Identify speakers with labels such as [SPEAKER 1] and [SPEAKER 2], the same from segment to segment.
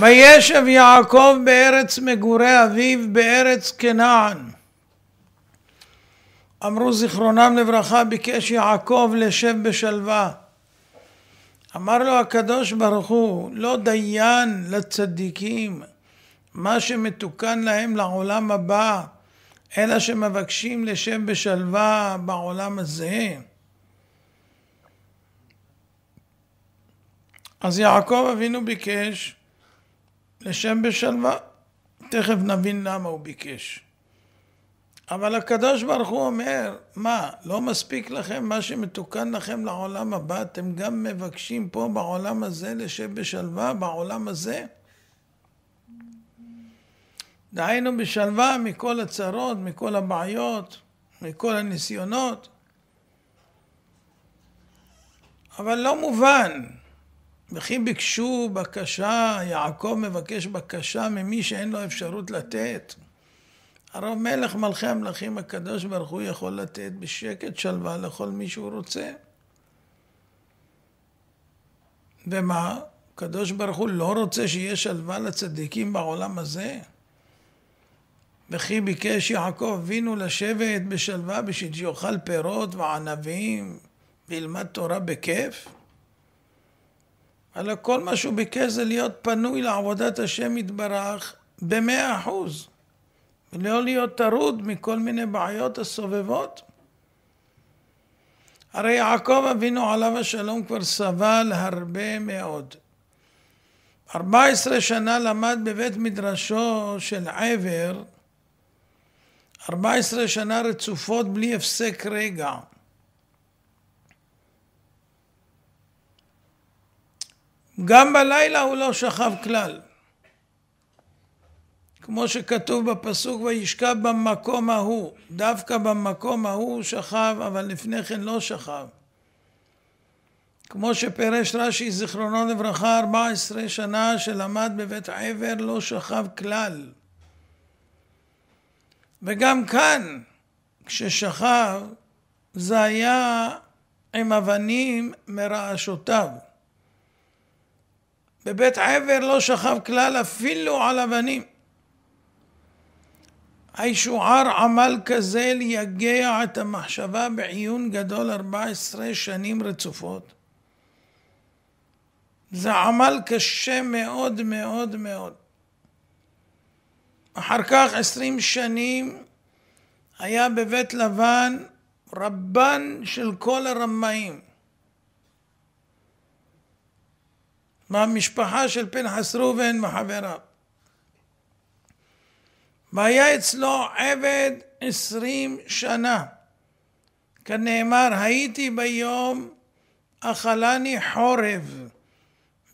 [SPEAKER 1] וישב יעקב בארץ מגורי אביו בארץ כנען. אמרו זיכרונם לברכה, ביקש יעקב לשב בשלווה. אמר לו הקדוש ברוך הוא, לא דיין לצדיקים מה שמתוקן להם לעולם הבא, אלא שמבקשים לשב בשלווה בעולם הזה. אז יעקב אבינו ביקש לשם בשלווה. תכף נבין למה הוא ביקש. אבל הקדוש ברוך הוא אומר, מה, לא מספיק לכם מה שמתוקן לכם לעולם הבא? אתם גם מבקשים פה בעולם הזה לשב בשלווה, בעולם הזה? דהיינו בשלווה מכל הצרות, מכל הבעיות, מכל הניסיונות. אבל לא מובן וכי ביקשו בקשה, יעקב מבקש בקשה ממי שאין לו אפשרות לתת. הרי מלך מלכי המלכים הקדוש ברוך הוא יכול לתת בשקט שלווה לכל מי שהוא רוצה. ומה? הקדוש ברוך הוא לא רוצה שיהיה שלווה לצדיקים בעולם הזה? וכי ביקש יעקב אבינו לשבת בשלווה בשביל שיאכל פירות וענבים וילמד תורה בכיף? אלא כל מה שהוא ביקש זה להיות פנוי לעבודת השם יתברך במאה אחוז. ולא להיות טרוד מכל מיני בעיות הסובבות. הרי יעקב אבינו עליו השלום כבר סבל הרבה מאוד. ארבע עשרה שנה למד בבית מדרשו של עבר, ארבע עשרה שנה רצופות בלי הפסק רגע. גם בלילה הוא לא שכב כלל. כמו שכתוב בפסוק וישכב במקום ההוא, דווקא במקום ההוא הוא שכב, אבל לפני כן לא שכב. כמו שפירש רש"י זיכרונו לברכה 14 שנה שלמד בבית עבר לא שכב כלל. וגם כאן כששכב זה היה עם אבנים מרעשותיו. בבית עבר לא שכב כלל אפילו על אבנים. הישוער עמל כזה ליגע את המחשבה בעיון גדול 14 שנים רצופות. זה עמל קשה מאוד מאוד מאוד. אחר כך עשרים שנים היה בבית לבן רבן של כל הרמאים. מהמשפחה של פנחס ראובן, וחבריו. והיה אצלו עבד עשרים שנה. כנאמר, הייתי ביום אכלני חורב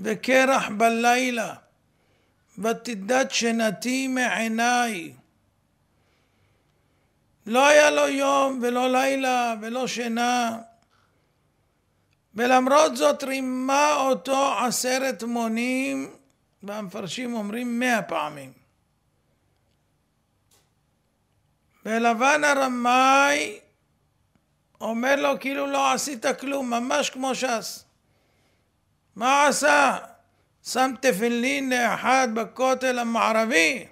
[SPEAKER 1] וקרח בלילה, ותדעת שנתי מעיניי. לא היה לו יום ולא לילה ולא שינה. ולמרות זאת רימה אותו עשרת מונים, והמפרשים אומרים מאה פעמים. ולבן הרמאי אומר לו כאילו לא עשית כלום, ממש כמו ש"ס. מה עשה? שם תפילין לאחד בכותל המערבי?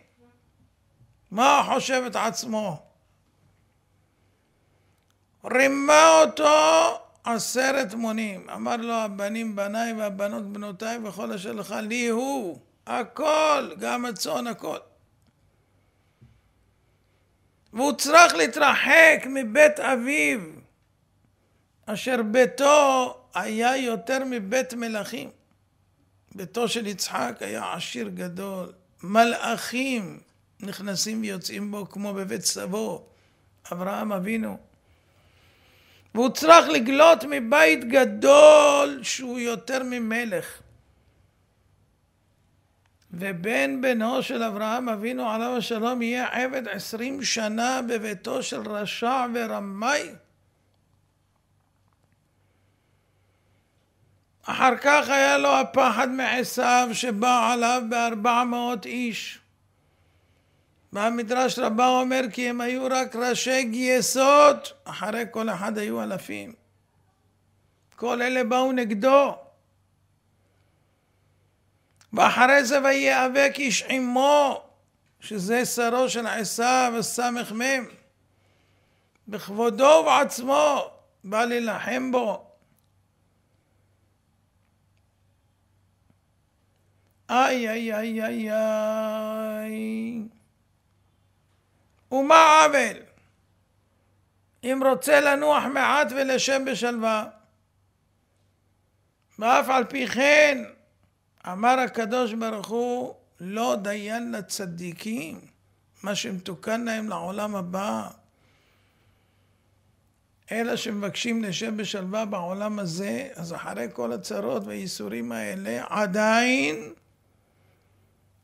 [SPEAKER 1] מה חושב את עצמו? רימה אותו עשרת מונים. אמר לו הבנים בניי והבנות בנותיי וכל אשר לך לי הוא. הכל, גם הצאן הכל. והוא צריך להתרחק מבית אביו, אשר ביתו היה יותר מבית מלכים. ביתו של יצחק היה עשיר גדול, מלאכים נכנסים ויוצאים בו כמו בבית סבו, אברהם אבינו. צריך לגלות מבית גדול שהוא יותר ממלך. ובן בנו של אברהם אבינו עליו השלום יהיה עבד עשרים שנה בביתו של רשע ורמאי. אחר כך היה לו הפחד מעשיו שבא עליו בארבע מאות איש. מה המדרש רבה אומר כי הם היו רק ראשי גייסות, אחרי כל אחד היו אלפים. כל אלה באו נגדו. ואחרי זה וייאבק איש עמו, שזה שרו של עשיו, הס"מ, בכבודו ובעצמו, בא להילחם בו. איי איי איי איי איי ומה עוול? אם רוצה לנוח מעט ולשם בשלווה. ואף על פי כן, אמר הקדוש ברוך הוא, לא דיין לצדיקים, מה שמתוקן להם לעולם הבא. אלא שמבקשים לשם בשלווה בעולם הזה, אז אחרי כל הצרות והייסורים האלה, עדיין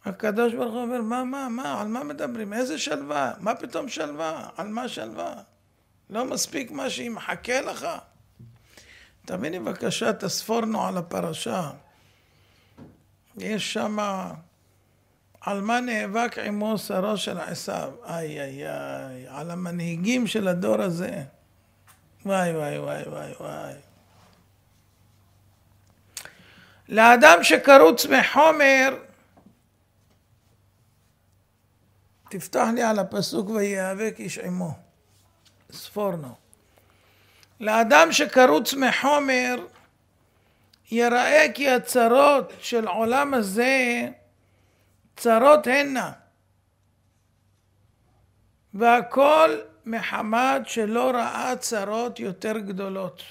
[SPEAKER 1] הקדוש ברוך הוא אומר, מה, מה, מה, על מה מדברים? איזה שלווה? מה פתאום שלווה? על מה שלווה? לא מספיק מה שהיא מחכה לך? תביא לי בבקשה, תספורנו על הפרשה. יש שם על מה נאבק עמו שרו של עשיו. איי איי איי, על המנהיגים של הדור הזה. וואי וואי וואי וואי וואי. לאדם שקרוץ מחומר, תפתח לי על הפסוק ויאבק איש עמו. ספורנו. לאדם שקרוץ מחומר, יראה כי הצרות של עולם הזה צרות הנה. והכל מחמת שלא ראה צרות יותר גדולות.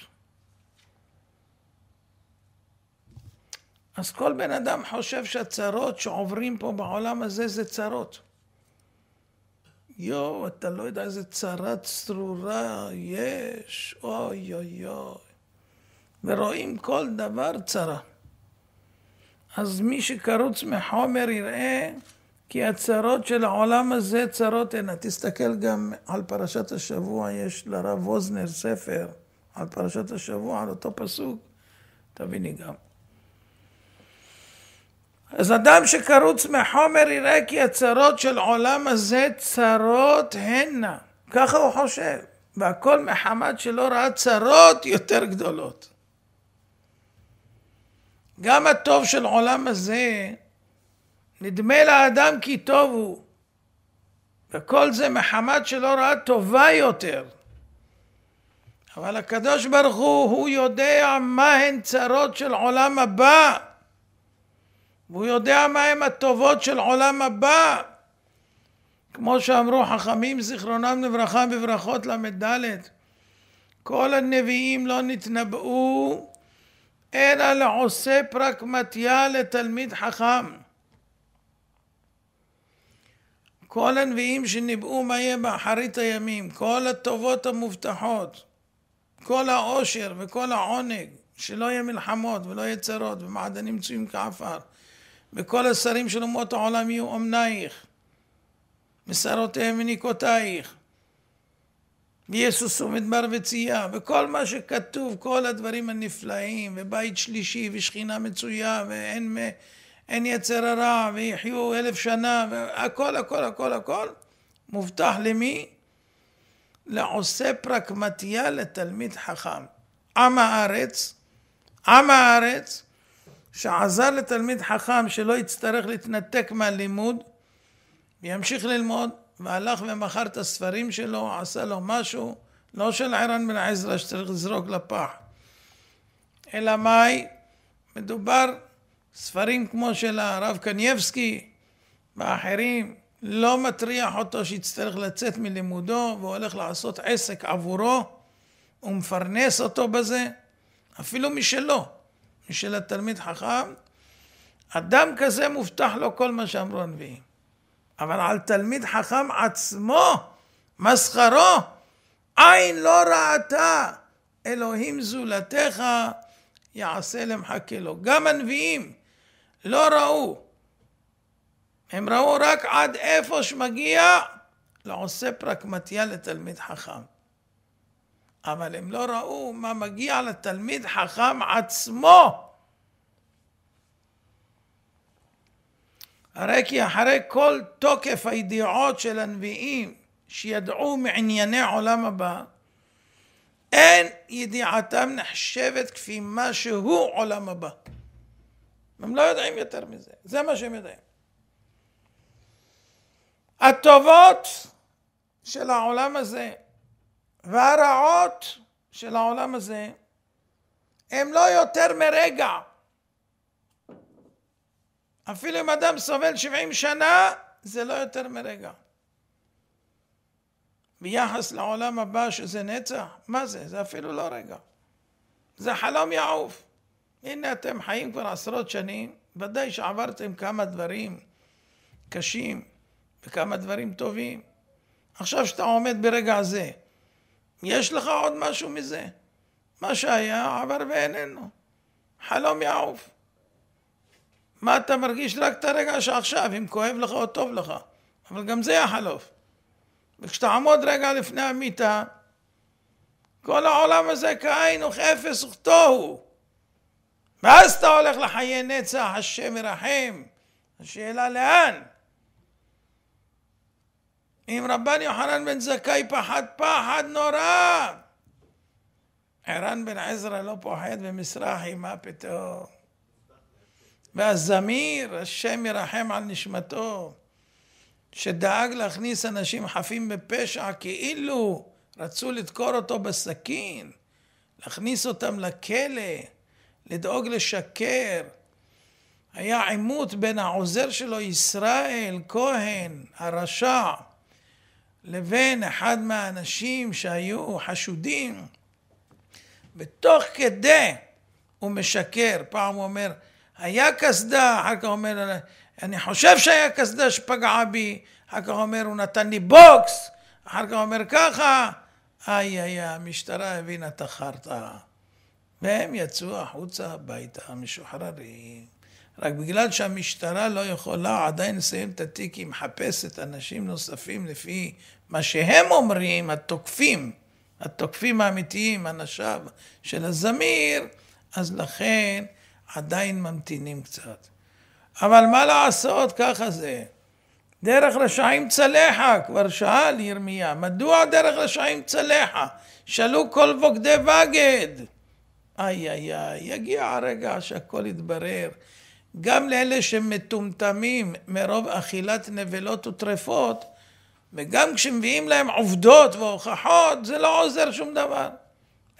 [SPEAKER 1] אז כל בן אדם חושב שהצרות שעוברים פה בעולם הזה זה צרות. יואו, אתה לא יודע איזה צרה צרורה יש, אוי אוי אוי. ורואים כל דבר צרה. אז מי שקרוץ מחומר יראה כי הצרות של העולם הזה צרות הנה. תסתכל גם על פרשת השבוע, יש לרב ווזנר ספר על פרשת השבוע, על אותו פסוק, תביני גם. אז אדם שקרוץ מחומר יראה כי הצרות של עולם הזה צרות הנה. ככה הוא חושב. והכל מחמת שלא ראה צרות יותר גדולות. גם הטוב של עולם הזה, נדמה לאדם כי טוב הוא. וכל זה מחמת שלא ראה טובה יותר. אבל הקדוש ברוך הוא, הוא יודע מהן צרות של עולם הבא. והוא יודע מהם הטובות של עולם הבא. כמו שאמרו חכמים זיכרונם לברכה בברכות ל"ד, כל הנביאים לא נתנבאו אלא לעושה פרקמטיה לתלמיד חכם. כל הנביאים שניבאו מה יהיה באחרית הימים, כל הטובות המובטחות, כל העושר וכל העונג, שלא יהיה מלחמות ולא יהיה צרות ומעדנים מצויים כעפר, וכל השרים של אומות העולם יהיו אומנייך, משרותיהם וניקותייך, ויסוס ומדבר וצייה, וכל מה שכתוב, כל הדברים הנפלאים, ובית שלישי, ושכינה מצויה, ואין אין יצר הרע, ויחיו אלף שנה, והכל, הכל, הכל, הכל, מובטח למי? לעושה פרקמטיה לתלמיד חכם. עם הארץ, עם הארץ, שעזר לתלמיד חכם שלא יצטרך להתנתק מהלימוד, ימשיך ללמוד, והלך ומכר את הספרים שלו, עשה לו משהו, לא של ערן בן עזרא שצריך לזרוק לפח. אלא מאי? מדובר ספרים כמו של הרב קנייבסקי ואחרים, לא מטריח אותו שיצטרך לצאת מלימודו והולך לעשות עסק עבורו ומפרנס אותו בזה, אפילו משלו. של התלמיד חכם, אדם כזה מובטח לו כל מה שאמרו הנביאים. אבל על תלמיד חכם עצמו, מסחרו, עין לא ראתה, אלוהים זולתך יעשה למחכה לו. גם הנביאים לא ראו. הם ראו רק עד איפה שמגיע לעושה פרקמטיה לתלמיד חכם. אבל הם לא ראו מה מגיע לתלמיד חכם עצמו. הרי כי אחרי כל תוקף הידיעות של הנביאים שידעו מענייני עולם הבא, אין ידיעתם נחשבת כפי מה שהוא עולם הבא. הם לא יודעים יותר מזה, זה מה שהם יודעים. הטובות של העולם הזה, והרעות של העולם הזה הם לא יותר מרגע. אפילו אם אדם סובל 70 שנה, זה לא יותר מרגע. ביחס לעולם הבא שזה נצח, מה זה? זה אפילו לא רגע. זה חלום יעוף. הנה אתם חיים כבר עשרות שנים, ודאי שעברתם כמה דברים קשים וכמה דברים טובים. עכשיו שאתה עומד ברגע הזה, יש לך עוד משהו מזה. מה שהיה עבר ואיננו. חלום יעוף. מה אתה מרגיש רק את הרגע שעכשיו, אם כואב לך או טוב לך. אבל גם זה החלוף. וכשאתה עמוד רגע לפני המיטה, כל העולם הזה כאין וכאפס וכתוהו. ואז אתה הולך לחיי נצח, השם ירחם. השאלה לאן? עם רבן יוחנן בן זכאי פחד פחד נורא! ערן בן עזרא לא פוחד במזרחי, מה פתאום? והזמיר, השם ירחם על נשמתו, שדאג להכניס אנשים חפים בפשע כאילו רצו לדקור אותו בסכין, להכניס אותם לכלא, לדאוג לשקר. היה עימות בין העוזר שלו, ישראל כהן, הרשע, לבין אחד מהאנשים שהיו חשודים, ותוך כדי הוא משקר. פעם הוא אומר, היה קסדה, אחר כך הוא אומר, אני חושב שהיה קסדה שפגעה בי, אחר כך הוא אומר, הוא נתן לי בוקס, אחר כך הוא אומר ככה, איי איי, המשטרה הבינה את החרטא. והם יצאו החוצה הביתה, המשוחררים. רק בגלל שהמשטרה לא יכולה עדיין לסיים את התיק, היא מחפשת אנשים נוספים לפי מה שהם אומרים, התוקפים, התוקפים האמיתיים, אנשיו של הזמיר, אז לכן עדיין ממתינים קצת. אבל מה לעשות, ככה זה. דרך רשעים צלחה, כבר שאל ירמיה, מדוע דרך רשעים צלחה? שאלו כל בוגדי בגד. איי איי איי, יגיע הרגע שהכל יתברר. גם לאלה שמטומטמים מרוב אכילת נבלות וטרפות, וגם כשמביאים להם עובדות והוכחות, זה לא עוזר שום דבר.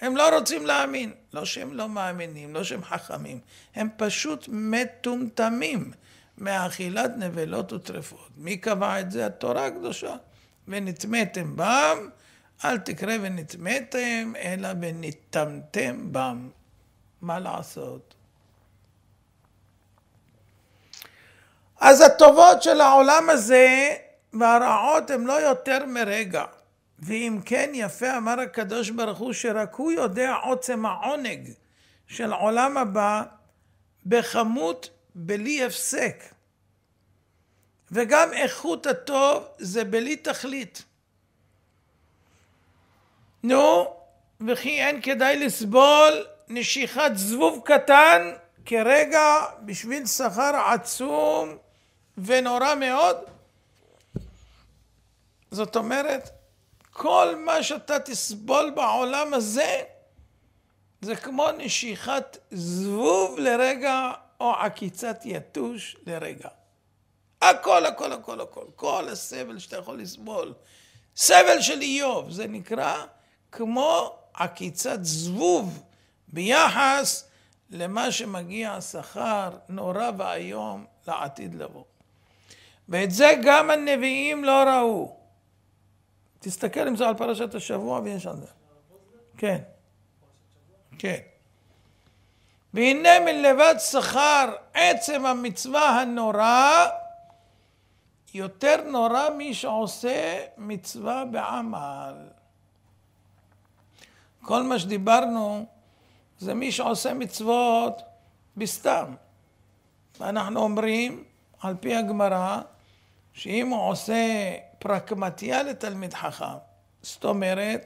[SPEAKER 1] הם לא רוצים להאמין. לא שהם לא מאמינים, לא שהם חכמים, הם פשוט מטומטמים מאכילת נבלות וטרפות. מי קבע את זה? התורה הקדושה. ונטמאתם בם, אל תקרא ונטמאתם, אלא ונטמתם בם. מה לעשות? אז הטובות של העולם הזה והרעות הן לא יותר מרגע. ואם כן, יפה אמר הקדוש ברוך הוא שרק הוא יודע עוצם העונג של עולם הבא בכמות בלי הפסק. וגם איכות הטוב זה בלי תכלית. נו, וכי אין כדאי לסבול נשיכת זבוב קטן כרגע בשביל שכר עצום ונורא מאוד? זאת אומרת, כל מה שאתה תסבול בעולם הזה, זה כמו נשיכת זבוב לרגע, או עקיצת יתוש לרגע. הכל, הכל, הכל, הכל. כל הסבל שאתה יכול לסבול. סבל של איוב, זה נקרא כמו עקיצת זבוב ביחס למה שמגיע שכר נורא ואיום לעתיד לבוא. ואת זה גם הנביאים לא ראו. תסתכל אם זה על פרשת השבוע ויש על זה. כן. כן. והנה מלבד שכר עצם המצווה הנורא, יותר נורא מי שעושה מצווה בעמל. כל מה שדיברנו זה מי שעושה מצוות בסתם. ואנחנו אומרים, על פי הגמרא, שאם הוא עושה פרקמטיה לתלמיד חכם, זאת אומרת,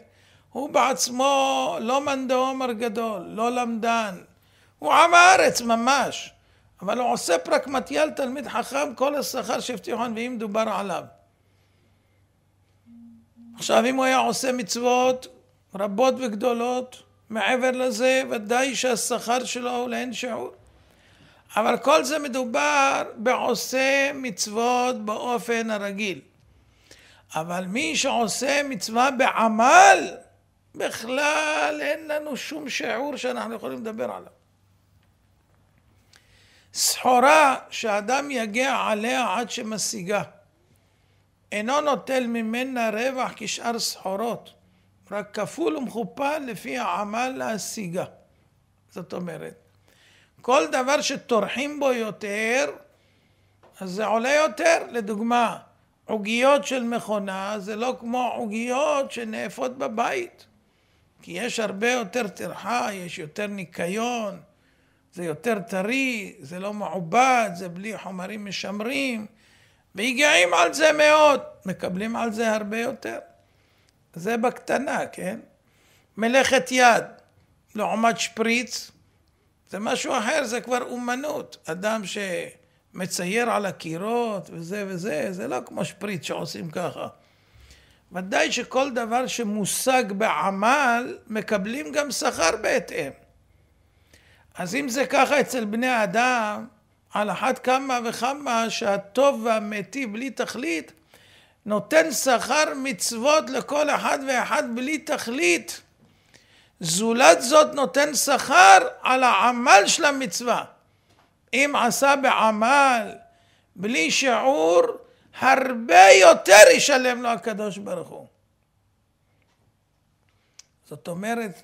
[SPEAKER 1] הוא בעצמו לא מאן דאומר גדול, לא למדן, הוא עם הארץ ממש, אבל הוא עושה פרקמטיה לתלמיד חכם, כל השכר שהבטיחו הנביאים דובר עליו. עכשיו, אם הוא היה עושה מצוות רבות וגדולות, מעבר לזה, ודאי שהשכר שלו הוא לאין שיעור. אבל כל זה מדובר בעושה מצוות באופן הרגיל. אבל מי שעושה מצווה בעמל, בכלל אין לנו שום שיעור שאנחנו יכולים לדבר עליו. סחורה שאדם יגע עליה עד שמשיגה. אינו נוטל ממנה רווח כשאר סחורות, רק כפול ומכופל לפי העמל להשיגה. זאת אומרת, כל דבר שטורחים בו יותר, אז זה עולה יותר. לדוגמה, עוגיות של מכונה זה לא כמו עוגיות שנאפות בבית, כי יש הרבה יותר טרחה, יש יותר ניקיון, זה יותר טרי, זה לא מעובד, זה בלי חומרים משמרים, ויגעים על זה מאוד, מקבלים על זה הרבה יותר. זה בקטנה, כן? מלאכת יד לעומת שפריץ, זה משהו אחר, זה כבר אומנות. אדם שמצייר על הקירות וזה וזה, זה לא כמו שפריט שעושים ככה. ודאי שכל דבר שמושג בעמל, מקבלים גם שכר בהתאם. אז אם זה ככה אצל בני אדם, על אחת כמה וכמה שהטוב והמתי בלי תכלית, נותן שכר מצוות לכל אחד ואחד בלי תכלית. זולת זאת נותן שכר על העמל של המצווה. אם עשה בעמל, בלי שיעור, הרבה יותר ישלם לו הקדוש ברוך הוא. זאת אומרת,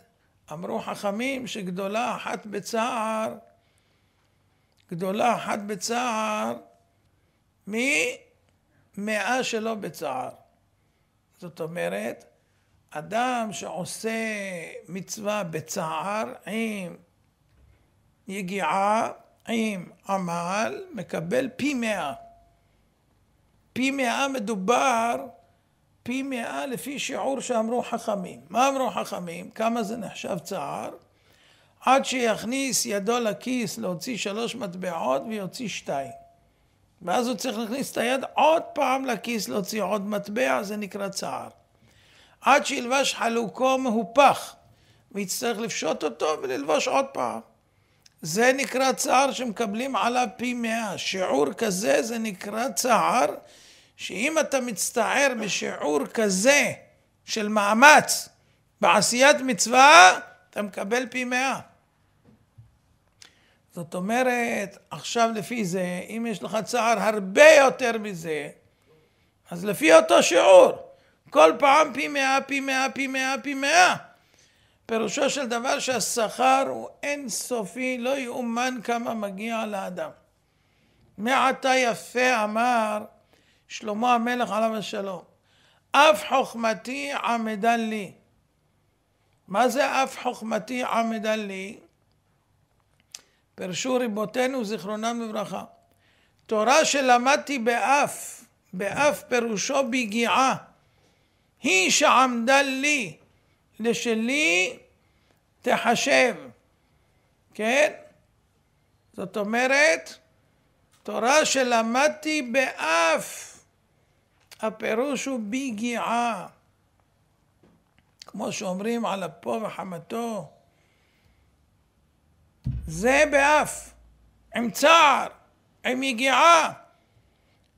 [SPEAKER 1] אמרו חכמים שגדולה אחת בצער, גדולה אחת בצער, ממאה שלא בצער. זאת אומרת, אדם שעושה מצווה בצער עם יגיעה, עם עמל, מקבל פי מאה. פי מאה מדובר, פי מאה לפי שיעור שאמרו חכמים. מה אמרו חכמים? כמה זה נחשב צער? עד שיכניס ידו לכיס להוציא שלוש מטבעות ויוציא שתיים. ואז הוא צריך להכניס את היד עוד פעם לכיס להוציא עוד מטבע, זה נקרא צער. עד שילבש חלוקו מהופך, ויצטרך לפשוט אותו וללבוש עוד פעם. זה נקרא צער שמקבלים עליו פי מאה. שיעור כזה זה נקרא צער, שאם אתה מצטער בשיעור כזה של מאמץ בעשיית מצווה, אתה מקבל פי מאה. זאת אומרת, עכשיו לפי זה, אם יש לך צער הרבה יותר מזה, אז לפי אותו שיעור. כל פעם פי מאה, פי מאה, פי מאה, פי מאה. פירושו של דבר שהשכר הוא אינסופי, לא יאומן כמה מגיע לאדם. מעתה יפה אמר שלמה המלך עליו השלום, אף חוכמתי עמדה לי. מה זה אף חוכמתי עמדה לי? פרשו ריבותינו זיכרונם לברכה. תורה שלמדתי באף, באף פירושו ביגיעה. היא שעמדה לי, לשלי תחשב, כן? זאת אומרת, תורה שלמדתי באף, הפירוש הוא ביגיעה. כמו שאומרים על אפו וחמתו, זה באף, עם צער, עם יגיעה.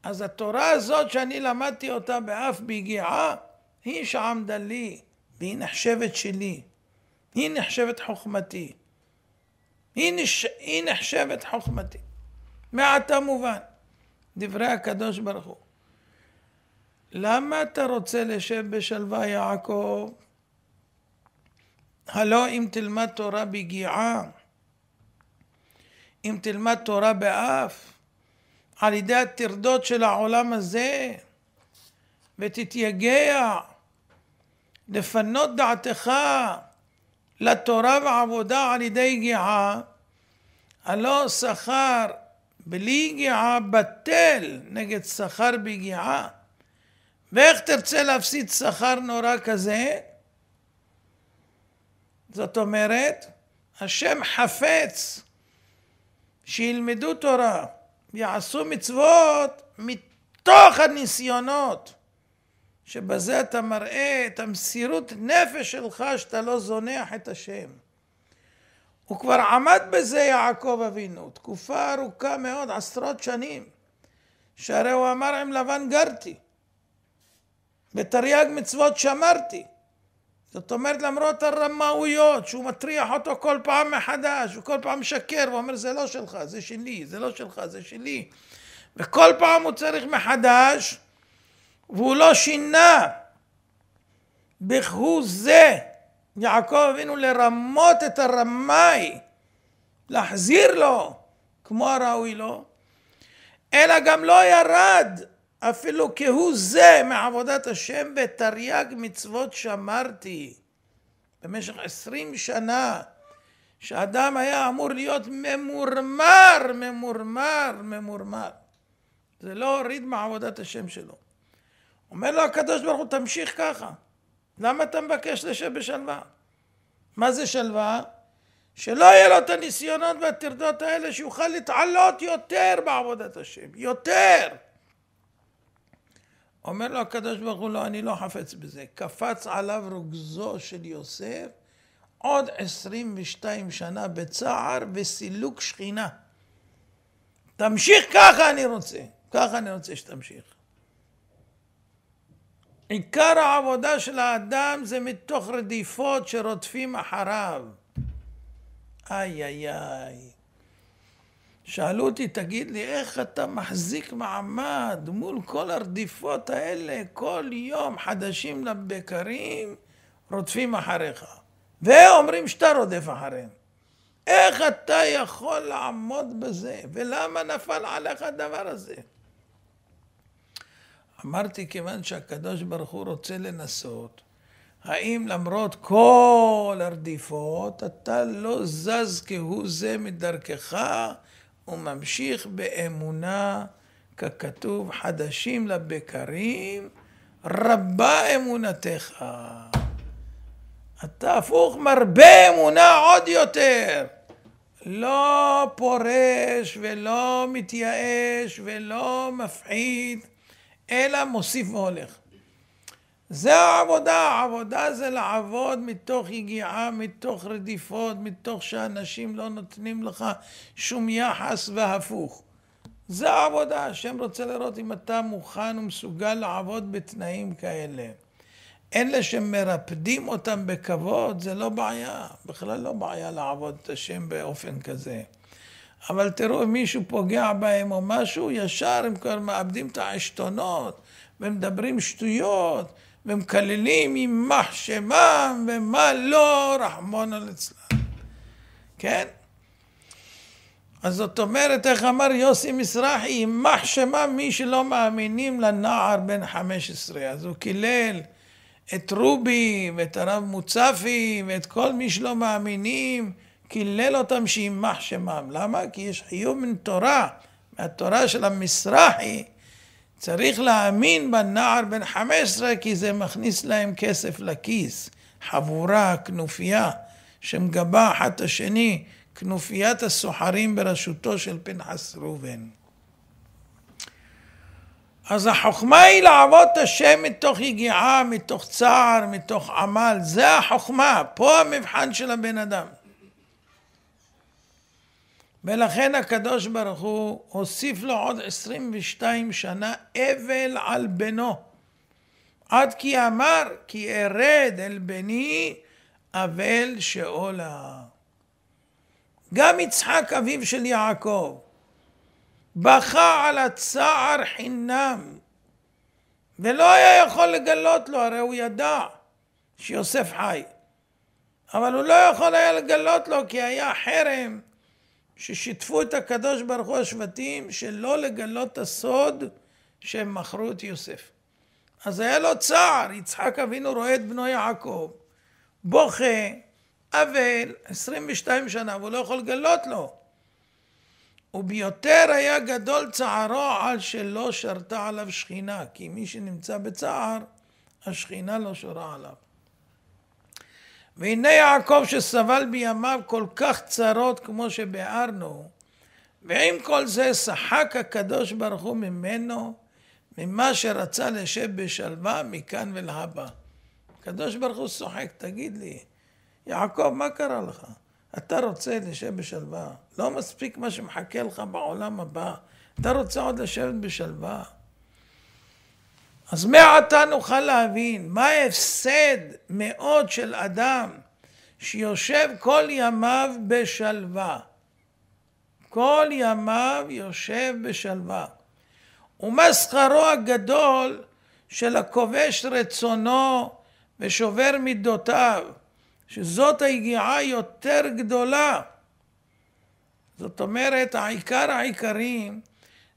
[SPEAKER 1] אז התורה הזאת שאני למדתי אותה באף ביגיעה, היא שעמדה לי, והיא נחשבת שלי. היא נחשבת חוכמתי. היא, נש... היא נחשבת חוכמתי. מעתה מובן, דברי הקדוש ברוך הוא. למה אתה רוצה לשב בשלווה, יעקב? הלא אם תלמד תורה בגיעה, אם תלמד תורה באף, על ידי הטרדות של העולם הזה, ותתייגע לפנות דעתך לתורה ועבודה על ידי יגיעה, הלא שכר בלי יגיעה בטל נגד שכר ביגיעה. ואיך תרצה להפסיד שכר נורא כזה? זאת אומרת, השם חפץ שילמדו תורה, יעשו מצוות מתוך הניסיונות. שבזה אתה מראה את המסירות נפש שלך שאתה לא זונח את השם. הוא כבר עמד בזה יעקב אבינו, תקופה ארוכה מאוד, עשרות שנים. שהרי הוא אמר עם לבן גרתי, בתרי"ג מצוות שמרתי. זאת אומרת למרות הרמאויות שהוא מטריח אותו כל פעם מחדש, הוא כל פעם משקר ואומר זה לא שלך, זה שלי, זה לא שלך, זה שלי. וכל פעם הוא צריך מחדש והוא לא שינה בכהוא זה יעקב אבינו לרמות את הרמאי, להחזיר לו כמו הראוי לו, אלא גם לא ירד אפילו כהוא זה מעבודת השם בתרי"ג מצוות שמרתי במשך עשרים שנה שאדם היה אמור להיות ממורמר, ממורמר, ממורמר. זה לא הוריד מעבודת השם שלו. אומר לו הקדוש ברוך הוא, תמשיך ככה. למה אתה מבקש לשבת בשלווה? מה זה שלווה? שלא יהיה לו את הניסיונות והטרדות האלה, שיוכל להתעלות יותר בעבודת השם, יותר. אומר לו הקדוש ברוך הוא, לא, אני לא חפץ בזה. קפץ עליו רוגזו של יוסף עוד עשרים ושתיים שנה בצער וסילוק שכינה. תמשיך ככה אני רוצה, ככה אני רוצה שתמשיך. עיקר העבודה של האדם זה מתוך רדיפות שרודפים אחריו. איי איי איי. שאלו אותי, תגיד לי, איך אתה מחזיק מעמד מול כל הרדיפות האלה, כל יום חדשים לבקרים, רודפים אחריך. ואומרים שאתה רודף אחריהם. איך אתה יכול לעמוד בזה? ולמה נפל עליך הדבר הזה? אמרתי, כיוון שהקדוש ברוך הוא רוצה לנסות, האם למרות כל הרדיפות, אתה לא זז כהוא זה מדרכך וממשיך באמונה, ככתוב, חדשים לבקרים, רבה אמונתך. אתה הפוך, מרבה אמונה עוד יותר. לא פורש ולא מתייאש ולא מפחיד. אלא מוסיף והולך. זה העבודה, העבודה זה לעבוד מתוך יגיעה, מתוך רדיפות, מתוך שאנשים לא נותנים לך שום יחס והפוך. זה העבודה, השם רוצה לראות אם אתה מוכן ומסוגל לעבוד בתנאים כאלה. אלה שמרפדים אותם בכבוד, זה לא בעיה, בכלל לא בעיה לעבוד את השם באופן כזה. אבל תראו, אם מישהו פוגע בהם או משהו, ישר הם כבר מאבדים את העשתונות, ומדברים שטויות, ומקללים יימח שמם, ומה לא, רחמונו לצלם. כן? אז זאת אומרת, איך אמר יוסי מזרחי, יימח שמם מי שלא מאמינים לנער בן 15. אז הוא קילל את רובי, ואת הרב מוצפי, ואת כל מי שלא מאמינים. קילל אותם שימח שמם. למה? כי יש חיוב מן תורה, מהתורה של המזרחי. צריך להאמין בנער בן 15 כי זה מכניס להם כסף לכיס. חבורה, כנופיה, שמגבה אחת את השני, כנופיית הסוחרים בראשותו של פנחס ראובן. אז החוכמה היא לעבוד את השם מתוך יגיעה, מתוך צער, מתוך עמל, זה החוכמה, פה המבחן של הבן אדם. ולכן הקדוש ברוך הוא הוסיף לו עוד 22 שנה אבל על בנו. עד כי אמר, כי ארד אל בני אבל שאולה. גם יצחק אביו של יעקב בכה על הצער חינם, ולא היה יכול לגלות לו, הרי הוא ידע שיוסף חי. אבל הוא לא יכול היה לגלות לו כי היה חרם ששיתפו את הקדוש ברוך הוא השבטים שלא לגלות את הסוד שהם מכרו את יוסף. אז היה לו צער, יצחק אבינו רואה את בנו יעקב, בוכה, אבל, 22 שנה, והוא לא יכול לגלות לו. וביותר היה גדול צערו על שלא שרתה עליו שכינה, כי מי שנמצא בצער, השכינה לא שורה עליו. והנה יעקב שסבל בימיו כל כך צרות כמו שביארנו, ועם כל זה שחק הקדוש ברוך הוא ממנו, ממה שרצה לשב בשלווה מכאן ולהבא. הקדוש ברוך הוא שוחק, תגיד לי, יעקב, מה קרה לך? אתה רוצה לשב בשלווה. לא מספיק מה שמחכה לך בעולם הבא. אתה רוצה עוד לשבת בשלווה. אז מעתה נוכל להבין מה ההפסד מאוד של אדם שיושב כל ימיו בשלווה. כל ימיו יושב בשלווה. ומה שכרו הגדול של הכובש רצונו ושובר מידותיו, שזאת היגיעה יותר גדולה. זאת אומרת, העיקר העיקרים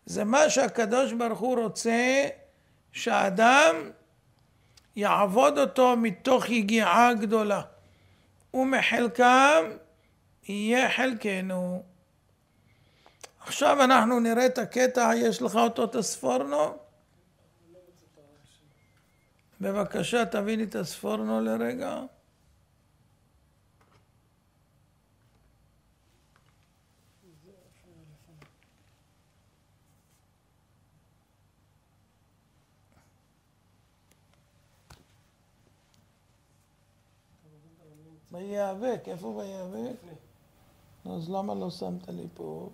[SPEAKER 1] זה מה שהקדוש ברוך הוא רוצה שאדם יעבוד אותו מתוך יגיעה גדולה, ומחלקם יהיה חלקנו. עכשיו אנחנו נראה את הקטע, יש לך אותו תספורנו? בבקשה תביא לי את הספורנו לרגע. וייאבק, איפה וייאבק? אז למה לא שמת לי פה?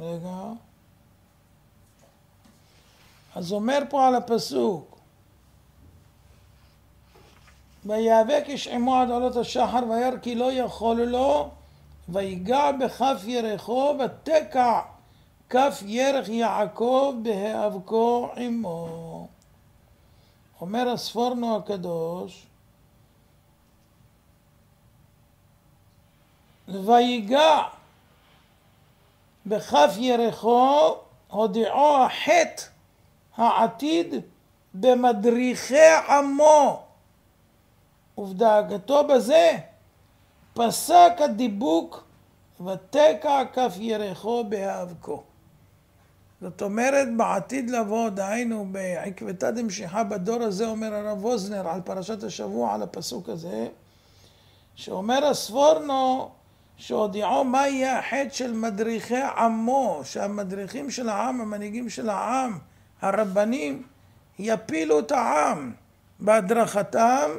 [SPEAKER 1] רגע. אז אומר פה על הפסוק, ויאבק איש עמו עד עולות השחר, וירא כי לא יכול לו, ויגע בכף ירחו ותקע כף ירך יעקב בהיאבקו עמו. אומר הספורנו הקדוש, ויגע בכף ירחו הודיעו החטא העתיד במדריכי עמו ובדאגתו בזה פסק הדיבוק ותקע כף ירחו בהאבקו. זאת אומרת, בעתיד לבוא, דהיינו, בעקבתא דמשיחא בדור הזה, אומר הרב ווזנר על פרשת השבוע, על הפסוק הזה, שאומר הספורנו, שהודיעו מה יהיה החטא של מדריכי עמו, שהמדריכים של העם, המנהיגים של העם, הרבנים, יפילו את העם בהדרכתם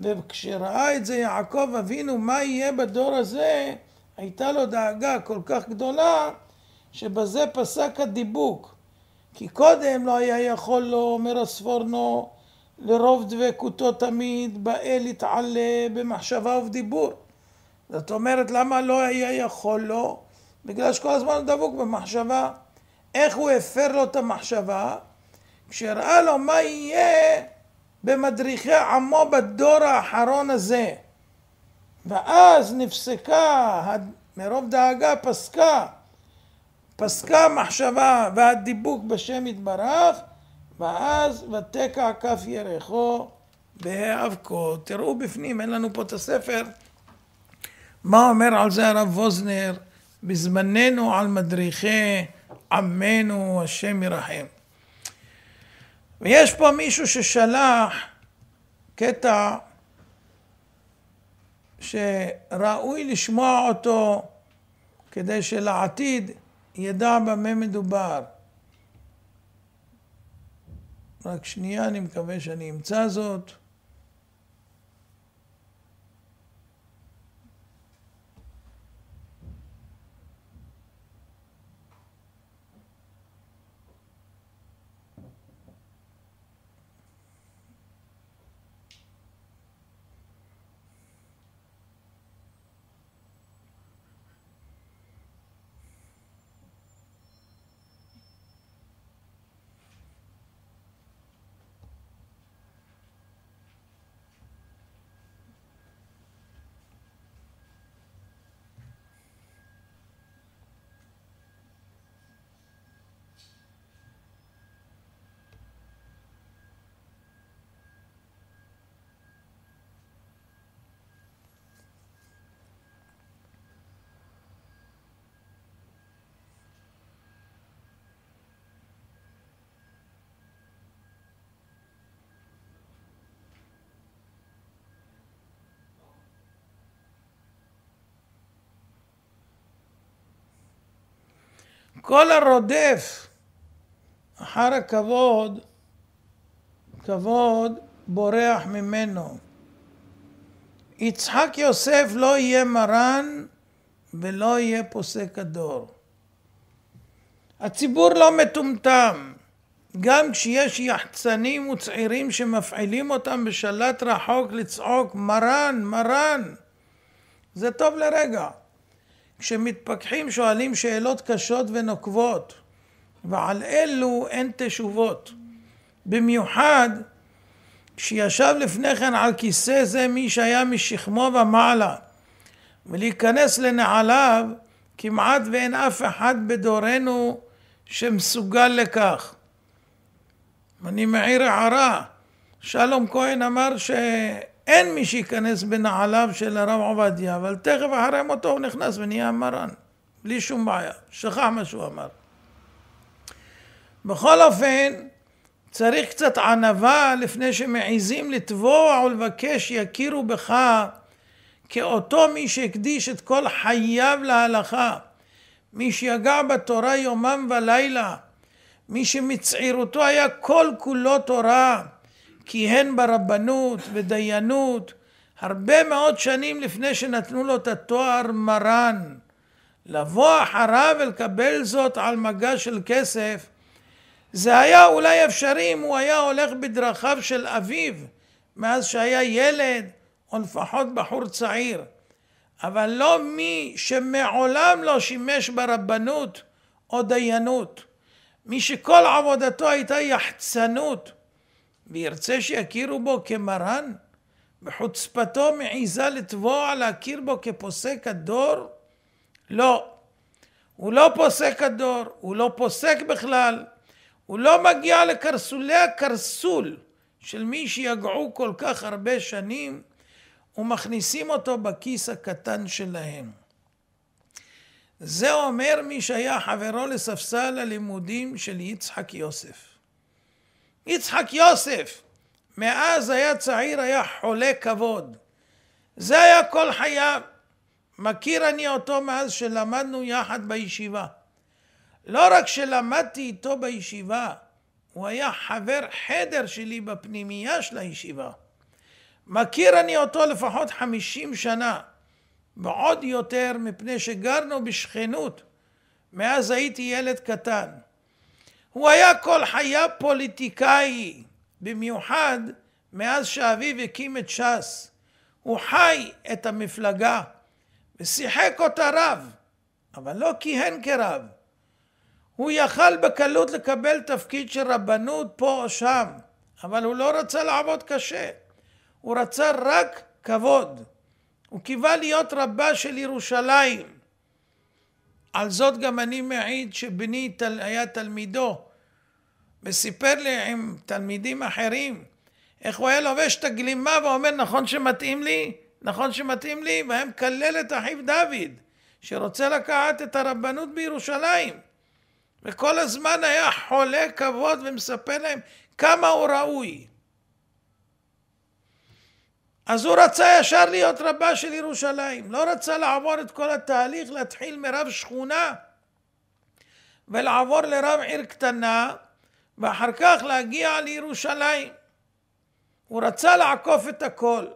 [SPEAKER 1] וכשראה את זה יעקב אבינו, מה יהיה בדור הזה, הייתה לו דאגה כל כך גדולה, שבזה פסק הדיבוק. כי קודם לא היה יכול לו, לא אומר הספורנו, לרוב דבקותו תמיד, באל יתעלה במחשבה ובדיבור. זאת אומרת, למה לא היה יכול לו? לא. בגלל שכל הזמן הוא דבוק במחשבה. איך הוא הפר לו את המחשבה? כשהראה לו מה יהיה במדריכי עמו בדור האחרון הזה. ואז נפסקה, מרוב דאגה פסקה, פסקה המחשבה והדיבוק בשם יתברך, ואז ותקע כף ירחו בהיאבקו. תראו בפנים, אין לנו פה את הספר. מה אומר על זה הרב ווזנר בזמננו על מדריכי עמנו השם ירחם. ויש פה מישהו ששלח קטע שראוי לשמוע אותו כדי שלעתיד ידע במה מדובר. רק שנייה, אני מקווה שאני אמצא זאת. כל הרודף אחר הכבוד, כבוד בורח ממנו. יצחק יוסף לא יהיה מרן ולא יהיה פוסק הדור. הציבור לא מטומטם. גם כשיש יחצנים וצעירים שמפעילים אותם בשלט רחוק לצעוק מרן, מרן, זה טוב לרגע. כשמתפכחים שואלים שאלות קשות ונוקבות, ועל אלו אין תשובות. במיוחד כשישב לפני כן על כיסא זה מי שהיה משכמו ומעלה, ולהיכנס לנעליו כמעט ואין אף אחד בדורנו שמסוגל לכך. אני מעיר הערה, שלום כהן אמר ש... אין מי שייכנס בנעליו של הרב עובדיה, אבל תכף אחרי מותו הוא נכנס ונהיה מרן, בלי שום בעיה, שכח מה שהוא אמר. בכל אופן, צריך קצת ענווה לפני שמעיזים לתבוע ולבקש יכירו בך כאותו מי שהקדיש את כל חייו להלכה, מי שיגע בתורה יומם ולילה, מי שמצעירותו היה כל כולו תורה, כיהן ברבנות ודיינות הרבה מאוד שנים לפני שנתנו לו את התואר מרן. לבוא אחריו ולקבל זאת על מגע של כסף, זה היה אולי אפשרי אם הוא היה הולך בדרכיו של אביו מאז שהיה ילד, או לפחות בחור צעיר. אבל לא מי שמעולם לא שימש ברבנות או דיינות. מי שכל עבודתו הייתה יחצנות וירצה שיכירו בו כמרן, וחוצפתו מעיזה לתבוע להכיר בו כפוסק הדור? לא. הוא לא פוסק הדור, הוא לא פוסק בכלל, הוא לא מגיע לקרסולי הקרסול של מי שיגעו כל כך הרבה שנים ומכניסים אותו בכיס הקטן שלהם. זה אומר מי שהיה חברו לספסל הלימודים של יצחק יוסף. יצחק יוסף, מאז היה צעיר, היה חולה כבוד. זה היה כל חייו. מכיר אני אותו מאז שלמדנו יחד בישיבה. לא רק שלמדתי איתו בישיבה, הוא היה חבר חדר שלי בפנימייה של הישיבה. מכיר אני אותו לפחות חמישים שנה, ועוד יותר מפני שגרנו בשכנות מאז הייתי ילד קטן. הוא היה כל חייו פוליטיקאי, במיוחד מאז שאביו הקים את ש"ס. הוא חי את המפלגה ושיחק אותה רב, אבל לא כיהן כרב. הוא יכל בקלות לקבל תפקיד של רבנות פה או שם, אבל הוא לא רצה לעבוד קשה. הוא רצה רק כבוד. הוא קיווה להיות רבה של ירושלים. על זאת גם אני מעיד שבני תל... היה תלמידו, וסיפר לי עם תלמידים אחרים איך הוא היה לובש את הגלימה ואומר נכון שמתאים לי, נכון שמתאים לי, והיה מקלל את אחיו דוד שרוצה לקחת את הרבנות בירושלים וכל הזמן היה חולה כבוד ומספר להם כמה הוא ראוי אז הוא רצה ישר להיות רבה של ירושלים, לא רצה לעבור את כל התהליך, להתחיל מרב שכונה ולעבור לרב עיר קטנה ואחר כך להגיע לירושלים. הוא רצה לעקוף את הכל.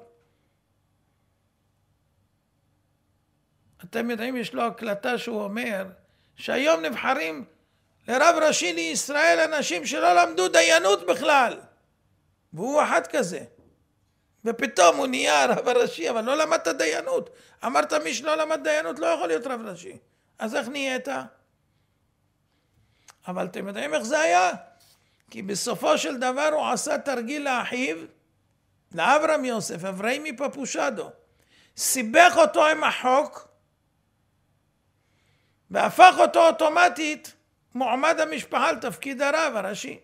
[SPEAKER 1] אתם יודעים, יש לו הקלטה שהוא אומר שהיום נבחרים לרב ראשי לישראל אנשים שלא למדו דיינות בכלל, והוא אחד כזה. ופתאום הוא נהיה הרב הראשי, אבל לא למדת דיינות. אמרת, מי שלא למד דיינות לא יכול להיות רב ראשי. אז איך נהיית? אבל אתם יודעים איך זה היה? כי בסופו של דבר הוא עשה תרגיל לאחיו, לאברהם יוסף, אברהים מפפושדו. סיבך אותו עם החוק, והפך אותו אוטומטית מועמד המשפחה לתפקיד הרב הראשי.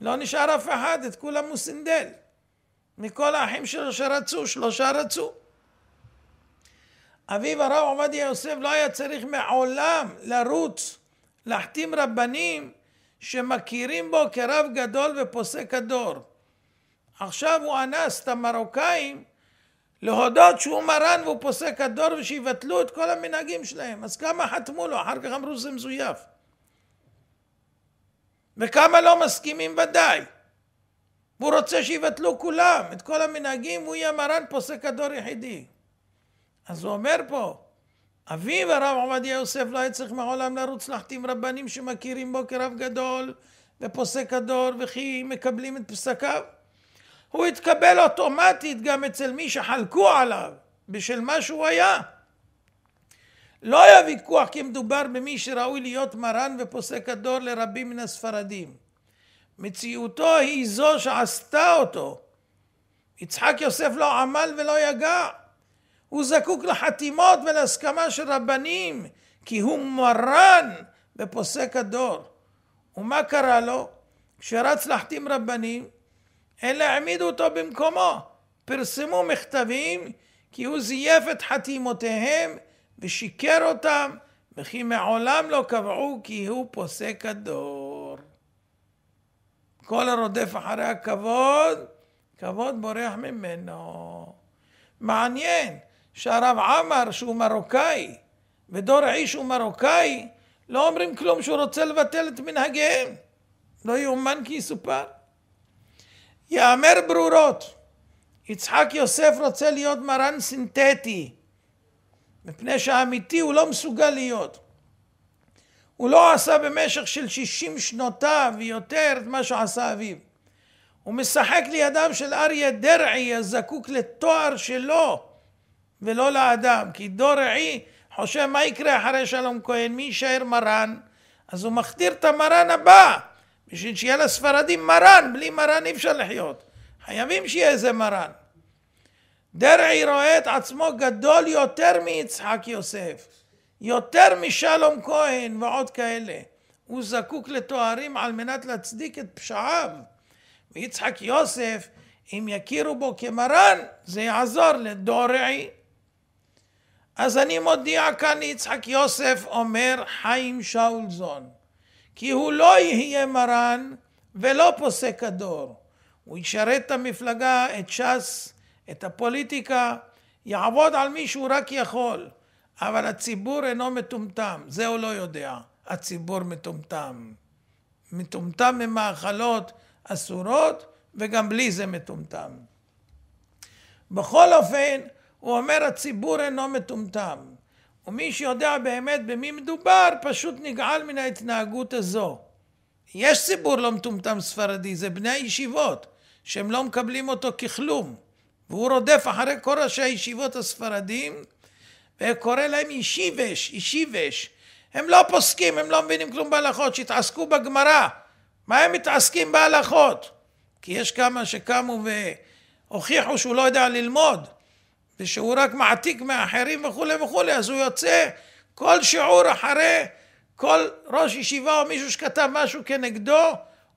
[SPEAKER 1] לא נשאר אף אחד, את כולם הוא סינדל. מכל האחים שלו שרצו, שלושה רצו. אביו הרב עובדיה יוסף לא היה צריך מעולם לרוץ, להחתים רבנים שמכירים בו כרב גדול ופוסק הדור. עכשיו הוא אנס את המרוקאים להודות שהוא מרן והוא פוסק הדור ושיבטלו את כל המנהגים שלהם. אז כמה חתמו לו? אחר כך אמרו זה מזויף. וכמה לא מסכימים ודאי. והוא רוצה שיבטלו כולם, את כל המנהגים, והוא יהיה מרן פוסק הדור יחידי. אז הוא אומר פה, אביו הרב עובדיה יוסף לא היה צריך מעולם לרוץ לחתים רבנים שמכירים בו כרב גדול ופוסק הדור וכי מקבלים את פסקיו. הוא התקבל אוטומטית גם אצל מי שחלקו עליו בשל מה שהוא היה. לא היה ויכוח כי מדובר במי שראוי להיות מרן ופוסק הדור לרבים מן הספרדים. מציאותו היא זו שעשתה אותו. יצחק יוסף לא עמל ולא יגע. הוא זקוק לחתימות ולהסכמה של רבנים, כי הוא מרן בפוסק הדור. ומה קרה לו? כשרץ להחתים רבנים, אלה העמידו אותו במקומו. פרסמו מכתבים כי הוא זייף את חתימותיהם ושיקר אותם, וכי מעולם לא קבעו כי הוא פוסק הדור. כל הרודף אחרי הכבוד, כבוד בורח ממנו. מעניין שהרב עמר שהוא מרוקאי ודור איש הוא מרוקאי לא אומרים כלום שהוא רוצה לבטל את מנהגיהם. לא יאומן כי יסופר. יאמר ברורות, יצחק יוסף רוצה להיות מרן סינתטי, מפני שהאמיתי הוא לא מסוגל להיות. הוא לא עשה במשך של שישים שנותיו יותר את מה שעשה אביו. הוא משחק לידיו של אריה דרעי הזקוק לתואר שלו ולא לאדם. כי דורעי חושב מה יקרה אחרי שלום כהן, מי יישאר מרן? אז הוא מכתיר את המרן הבא בשביל שיהיה לספרדים מרן, בלי מרן אי אפשר לחיות. חייבים שיהיה איזה מרן. דרעי רואה את עצמו גדול יותר מיצחק יוסף. יותר משלום כהן ועוד כאלה. הוא זקוק לתוארים על מנת להצדיק את פשעיו. ויצחק יוסף, אם יכירו בו כמרן, זה יעזור לדורעי. אז אני מודיע כאן ליצחק יוסף אומר חיים שאולזון, כי הוא לא יהיה מרן ולא פוסק הדור. הוא ישרת את המפלגה, את ש"ס, את הפוליטיקה, יעבוד על מי שהוא רק יכול. אבל הציבור אינו מטומטם, זה הוא לא יודע. הציבור מטומטם. מטומטם ממאכלות אסורות, וגם בלי זה מטומטם. בכל אופן, הוא אומר הציבור אינו מטומטם. ומי שיודע באמת במי מדובר, פשוט נגעל מן ההתנהגות הזו. יש ציבור לא מטומטם ספרדי, זה בני הישיבות, שהם לא מקבלים אותו ככלום. והוא רודף אחרי כל ראשי הישיבות הספרדים, וקורא אה, להם אישיבש, אישיבש. הם לא פוסקים, הם לא מבינים כלום בהלכות, שיתעסקו בגמרא. מה הם מתעסקים בהלכות? כי יש כמה שקמו והוכיחו שהוא לא יודע ללמוד, ושהוא רק מעתיק מאחרים וכולי וכולי, אז הוא יוצא כל שיעור אחרי כל ראש ישיבה או מישהו שכתב משהו כנגדו,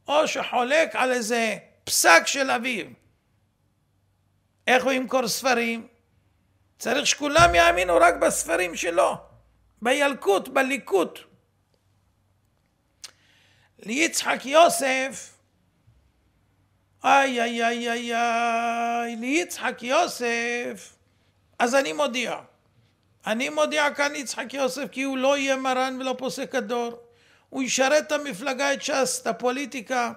[SPEAKER 1] או שחולק על איזה פסק של אביו. איך הוא ימכור ספרים? צריך שכולם יאמינו רק בספרים שלו, בילקוט, בליקוט. ליצחק יוסף, איי איי איי איי איי, ליצחק יוסף, אז אני מודיע. אני מודיע כאן יצחק יוסף כי הוא לא יהיה מרן ולא פוסק הדור. הוא ישרת את המפלגה, את ש"ס, את הפוליטיקה,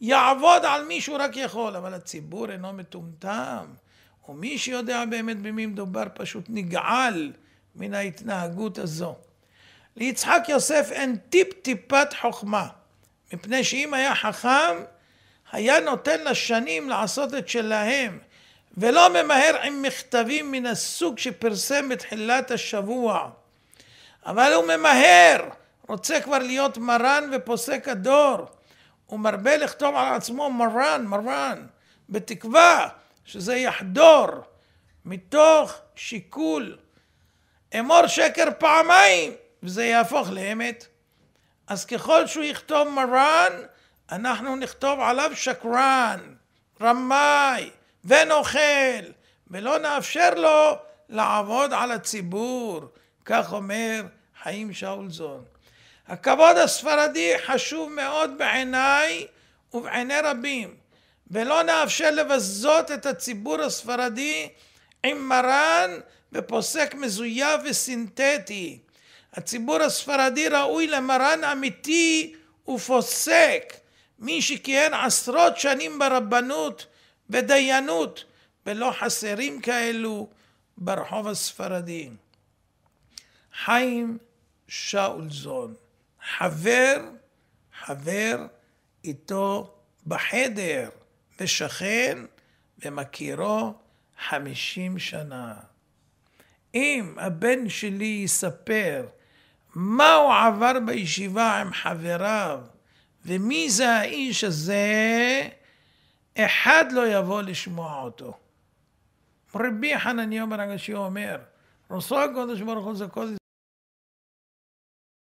[SPEAKER 1] יעבוד על מי שהוא רק יכול, אבל הציבור אינו מטומטם. ומי שיודע באמת במי מדובר פשוט נגעל מן ההתנהגות הזו. ליצחק יוסף אין טיפ-טיפת חוכמה, מפני שאם היה חכם, היה נותן לשנים לעשות את שלהם, ולא ממהר עם מכתבים מן הסוג שפרסם בתחילת השבוע. אבל הוא ממהר, רוצה כבר להיות מרן ופוסק הדור. הוא מרבה לכתוב על עצמו מרן, מרן, בתקווה שזה יחדור מתוך שיקול אמור שקר פעמיים וזה יהפוך לאמת. אז ככל שהוא יכתוב מרן, אנחנו נכתוב עליו שקרן, רמאי ונוכל, ולא נאפשר לו לעבוד על הציבור, כך אומר חיים שאול זון. הכבוד הספרדי חשוב מאוד בעיניי ובעיני רבים. ולא נאפשר לבזות את הציבור הספרדי עם מרן ופוסק מזויף וסינתטי. הציבור הספרדי ראוי למרן אמיתי ופוסק. מי שכיהן עשרות שנים ברבנות, בדיינות, ולא חסרים כאלו ברחוב הספרדי. חיים שאולזון, חבר, חבר איתו בחדר. ושכן ומכירו חמישים שנה. אם הבן שלי יספר מה הוא עבר בישיבה עם חבריו ומי זה האיש הזה, אחד לא יבוא לשמוע אותו. רבי חנניה בן הגשי אומר, רוסו הקדוש ברוך הוא זה כל